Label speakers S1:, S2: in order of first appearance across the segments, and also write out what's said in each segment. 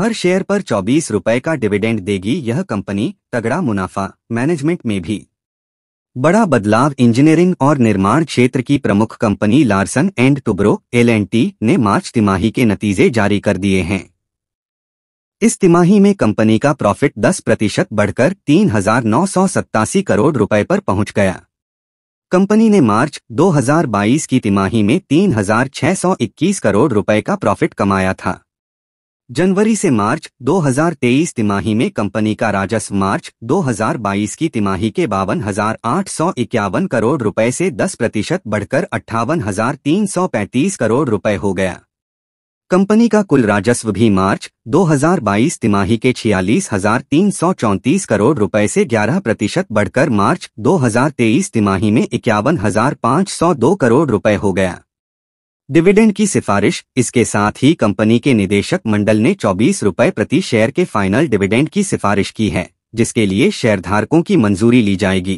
S1: हर share पर चौबीस रुपए का डिविडेंड देगी यह कंपनी तगड़ा मुनाफा मैनेजमेंट में भी बड़ा बदलाव इंजीनियरिंग और निर्माण क्षेत्र की प्रमुख company Larsen and Toubro L ने मार्च तिमाही के नतीजे जारी कर दिए हैं इस तिमाही में कंपनी का प्रॉफिट 10 प्रतिशत बढ़कर तीन करोड़ रुपए पर पहुंच गया कंपनी ने मार्च 2022 की तिमाही में 3,621 करोड़ रुपए का प्रॉफिट कमाया था जनवरी से मार्च 2023 तिमाही में कंपनी का राजस्व मार्च 2022 की तिमाही के बावन करोड़ रुपए से 10 प्रतिशत बढ़कर अट्ठावन करोड़ रुपए हो गया कंपनी का कुल राजस्व भी मार्च 2022 तिमाही के छियालीस करोड़ रुपए से 11 प्रतिशत बढ़कर मार्च 2023 तिमाही में इक्यावन करोड़ रुपए हो गया डिविडेंड की सिफारिश इसके साथ ही कंपनी के निदेशक मंडल ने चौबीस रूपए प्रति शेयर के फाइनल डिविडेंड की सिफारिश की है जिसके लिए शेयरधारकों की मंजूरी ली जाएगी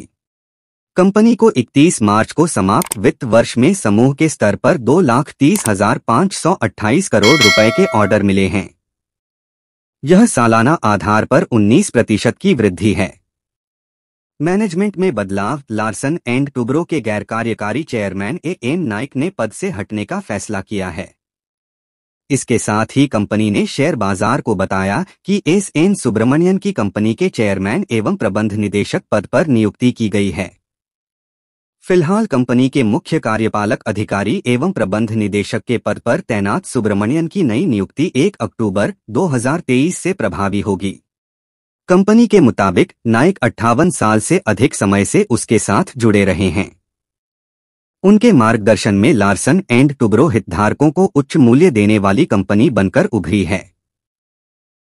S1: कंपनी को 31 मार्च को समाप्त वित्त वर्ष में समूह के स्तर पर दो लाख तीस हजार पाँच सौ अट्ठाईस करोड़ रुपए के ऑर्डर मिले हैं यह सालाना आधार पर 19 प्रतिशत की वृद्धि है मैनेजमेंट में बदलाव लार्सन एंड टुब्रो के गैर कार्यकारी चेयरमैन ए एम नाइक ने पद से हटने का फैसला किया है इसके साथ ही कंपनी ने शेयर बाजार को बताया कि एस एन सुब्रमण्यन की कंपनी के चेयरमैन एवं प्रबंध निदेशक पद पर नियुक्ति की गई है फिलहाल कंपनी के मुख्य कार्यपालक अधिकारी एवं प्रबंध निदेशक के पद पर तैनात सुब्रमण्यन की नई नियुक्ति 1 अक्टूबर 2023 से प्रभावी होगी कंपनी के मुताबिक नाइक अट्ठावन साल से अधिक समय से उसके साथ जुड़े रहे हैं उनके मार्गदर्शन में लार्सन एंड टुब्रो हितधारकों को उच्च मूल्य देने वाली कंपनी बनकर उभरी है